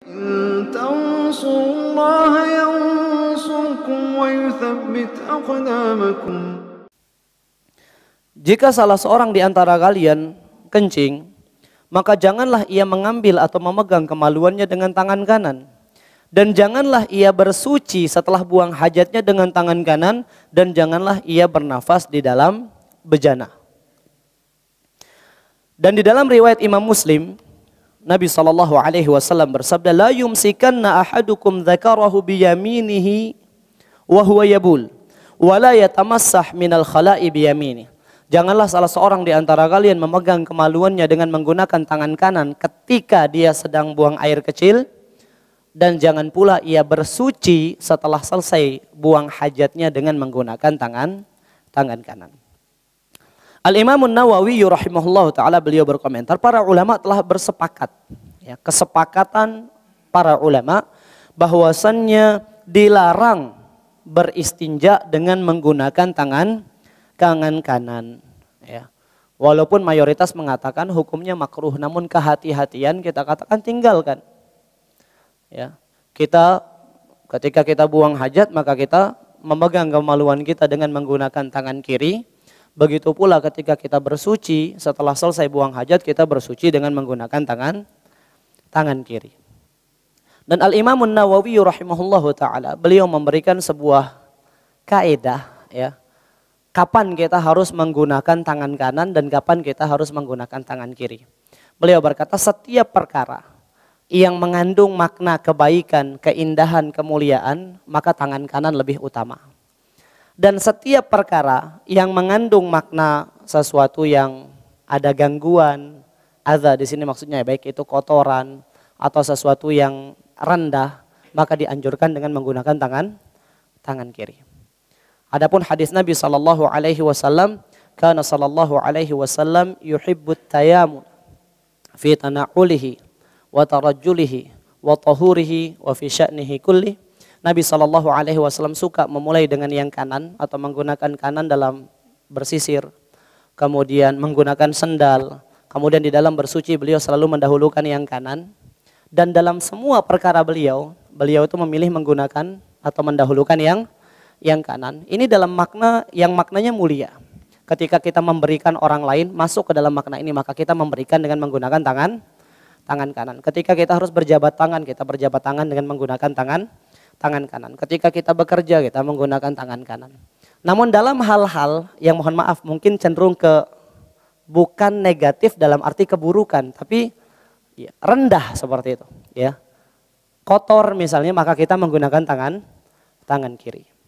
Jika salah seorang di antara kalian kencing, maka janganlah ia mengambil atau memegang kemaluannya dengan tangan kanan. Dan janganlah ia bersuci setelah buang hajatnya dengan tangan kanan, dan janganlah ia bernafas di dalam bejana. Dan di dalam riwayat Imam Muslim, Nabi Shallallahu Alaihi Wasallam bersabda, "La yumsikanna ahadukum dzakarahu بيمينه wa huwa yabul, wa la yatamassah minal khala'i Janganlah salah seorang di antara kalian memegang kemaluannya dengan menggunakan tangan kanan ketika dia sedang buang air kecil dan jangan pula ia bersuci setelah selesai buang hajatnya dengan menggunakan tangan tangan kanan. Al-Imam Nawawi rahimahullah taala beliau berkomentar para ulama telah bersepakat ya, kesepakatan para ulama bahwasannya dilarang beristinja dengan menggunakan tangan tangan kanan ya. Walaupun mayoritas mengatakan hukumnya makruh namun kehati-hatian kita katakan tinggalkan. Ya. Kita ketika kita buang hajat maka kita memegang kemaluan kita dengan menggunakan tangan kiri Begitu pula ketika kita bersuci, setelah selesai buang hajat kita bersuci dengan menggunakan tangan tangan kiri. Dan Al-Imam Nawawi rahimahullah taala, beliau memberikan sebuah kaedah ya. Kapan kita harus menggunakan tangan kanan dan kapan kita harus menggunakan tangan kiri. Beliau berkata setiap perkara yang mengandung makna kebaikan, keindahan, kemuliaan, maka tangan kanan lebih utama dan setiap perkara yang mengandung makna sesuatu yang ada gangguan, ada di sini maksudnya ya, baik itu kotoran atau sesuatu yang rendah, maka dianjurkan dengan menggunakan tangan tangan kiri. Adapun hadis Nabi sallallahu alaihi wasallam, kana sallallahu alaihi wasallam yuhibbut tayamun fi tana'ulihi wa tarajjulihi wa tahurihi wa fi sya'nihi kulli Nabi Shallallahu Alaihi Wasallam suka memulai dengan yang kanan atau menggunakan kanan dalam bersisir, kemudian menggunakan sendal, kemudian di dalam bersuci beliau selalu mendahulukan yang kanan dan dalam semua perkara beliau, beliau itu memilih menggunakan atau mendahulukan yang yang kanan. Ini dalam makna yang maknanya mulia. Ketika kita memberikan orang lain masuk ke dalam makna ini, maka kita memberikan dengan menggunakan tangan tangan kanan. Ketika kita harus berjabat tangan, kita berjabat tangan dengan menggunakan tangan tangan kanan. Ketika kita bekerja kita menggunakan tangan kanan. Namun dalam hal-hal yang mohon maaf mungkin cenderung ke bukan negatif dalam arti keburukan, tapi ya, rendah seperti itu, ya. Kotor misalnya maka kita menggunakan tangan tangan kiri.